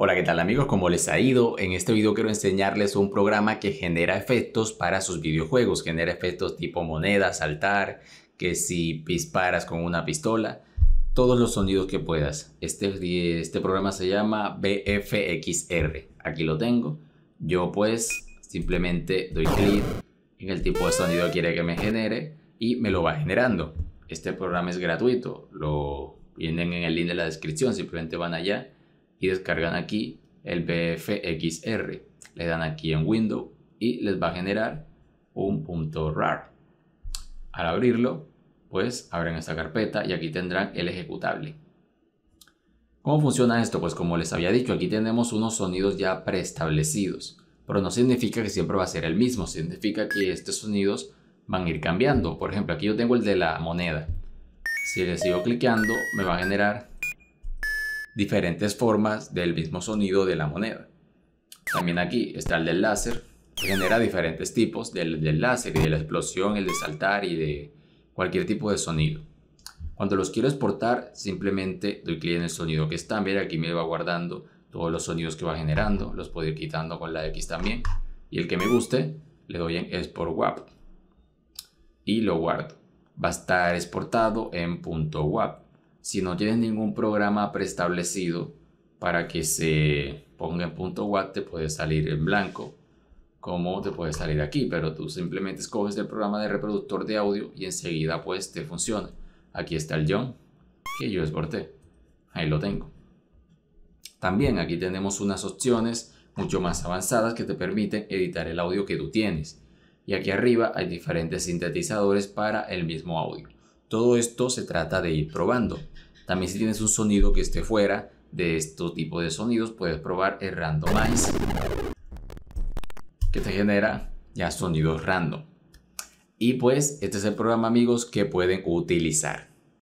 Hola, ¿qué tal amigos? ¿Cómo les ha ido? En este video quiero enseñarles un programa que genera efectos para sus videojuegos. Genera efectos tipo moneda, saltar, que si disparas con una pistola, todos los sonidos que puedas. Este, este programa se llama BFXR. Aquí lo tengo. Yo pues simplemente doy clic en el tipo de sonido que quiere que me genere y me lo va generando. Este programa es gratuito. Lo vienen en el link de la descripción. Simplemente van allá y descargan aquí el BFXR. Le dan aquí en Window y les va a generar un punto RAR. Al abrirlo, pues abren esta carpeta y aquí tendrán el ejecutable. ¿Cómo funciona esto? Pues como les había dicho, aquí tenemos unos sonidos ya preestablecidos, pero no significa que siempre va a ser el mismo, significa que estos sonidos van a ir cambiando. Por ejemplo, aquí yo tengo el de la moneda. Si le sigo cliqueando, me va a generar diferentes formas del mismo sonido de la moneda. También aquí está el del láser, que genera diferentes tipos del, láser y de la explosión, el de saltar y de cualquier tipo de sonido. Cuando los quiero exportar, simplemente doy clic en el sonido que está. Mira, aquí me va guardando todos los sonidos que va generando. Los puedo ir quitando con la X también. Y el que me guste, le doy en Export WAP. Y lo guardo. Va a estar exportado en si no tienes ningún programa preestablecido para que se ponga en punto Watt, te puede salir en blanco, como te puede salir aquí, pero tú simplemente escoges el programa de reproductor de audio y enseguida pues te funciona. Aquí está el John que yo exporté. Ahí lo tengo. También aquí tenemos unas opciones mucho más avanzadas que te permiten editar el audio que tú tienes. Y aquí arriba hay diferentes sintetizadores para el mismo audio. Todo esto se trata de ir probando. También si tienes un sonido que esté fuera de estos tipos de sonidos, puedes probar el randomize que te genera ya sonidos random. Y pues este es el programa amigos que pueden utilizar.